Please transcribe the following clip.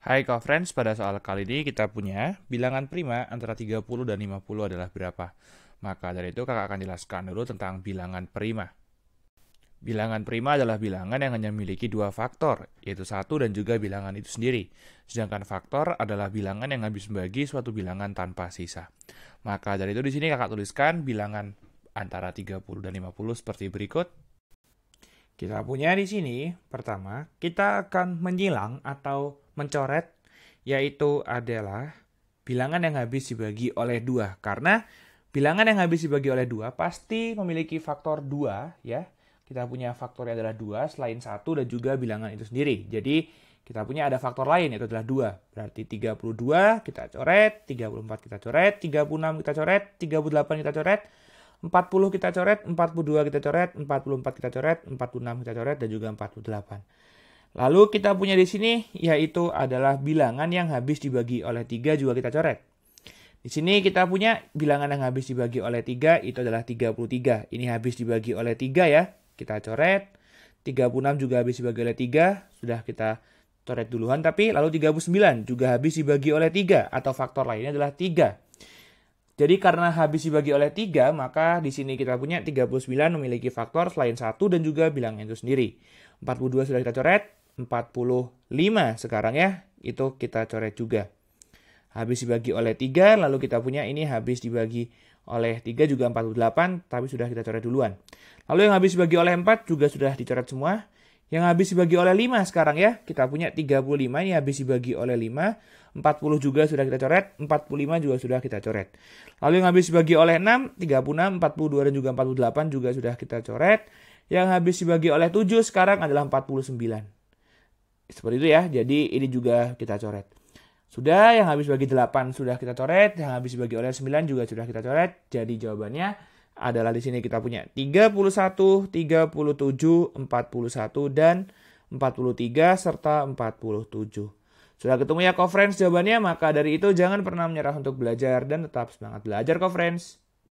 Hai co-friends, pada soal kali ini kita punya bilangan prima antara 30 dan 50 adalah berapa. Maka dari itu kakak akan jelaskan dulu tentang bilangan prima. Bilangan prima adalah bilangan yang hanya memiliki dua faktor, yaitu satu dan juga bilangan itu sendiri. Sedangkan faktor adalah bilangan yang habis membagi suatu bilangan tanpa sisa. Maka dari itu di sini kakak tuliskan bilangan antara 30 dan 50 seperti berikut. Kita punya di sini, pertama, kita akan menyilang atau mencoret, yaitu adalah bilangan yang habis dibagi oleh dua. Karena bilangan yang habis dibagi oleh dua pasti memiliki faktor dua, ya. Kita punya faktornya adalah dua selain satu dan juga bilangan itu sendiri. Jadi kita punya ada faktor lain yaitu adalah dua. Berarti 32 kita coret, 34 kita coret, 36 kita coret, 38 kita coret, 40 kita coret, 42 kita coret, 44 kita coret, 46 kita coret, dan juga 48. Lalu kita punya di sini, yaitu adalah bilangan yang habis dibagi oleh 3 juga kita coret. Di sini kita punya bilangan yang habis dibagi oleh 3 itu adalah 33. Ini habis dibagi oleh 3 ya. Kita coret. 36 juga habis dibagi oleh 3. Sudah kita coret duluan tapi lalu 39 juga habis dibagi oleh 3 atau faktor lainnya adalah 3. Jadi karena habis dibagi oleh 3, maka di sini kita punya 39 memiliki faktor selain 1 dan juga bilangan itu sendiri. 42 sudah kita coret, 45 sekarang ya, itu kita coret juga. Habis dibagi oleh 3, lalu kita punya ini habis dibagi oleh 3 juga 48, tapi sudah kita coret duluan. Lalu yang habis dibagi oleh 4 juga sudah dicoret semua. Yang habis dibagi oleh 5 sekarang ya. Kita punya 35 ini habis dibagi oleh 5. 40 juga sudah kita coret. 45 juga sudah kita coret. Lalu yang habis dibagi oleh 6, 36, 42, dan juga 48 juga sudah kita coret. Yang habis dibagi oleh 7 sekarang adalah 49. Seperti itu ya. Jadi ini juga kita coret. Sudah, yang habis bagi 8 sudah kita coret. Yang habis bagi oleh 9 juga sudah kita coret. Jadi jawabannya adalah di sini kita punya 31, 37, 41, dan 43, serta 47. Sudah ketemu ya, co-friends, jawabannya? Maka dari itu jangan pernah menyerah untuk belajar dan tetap semangat belajar, co-friends.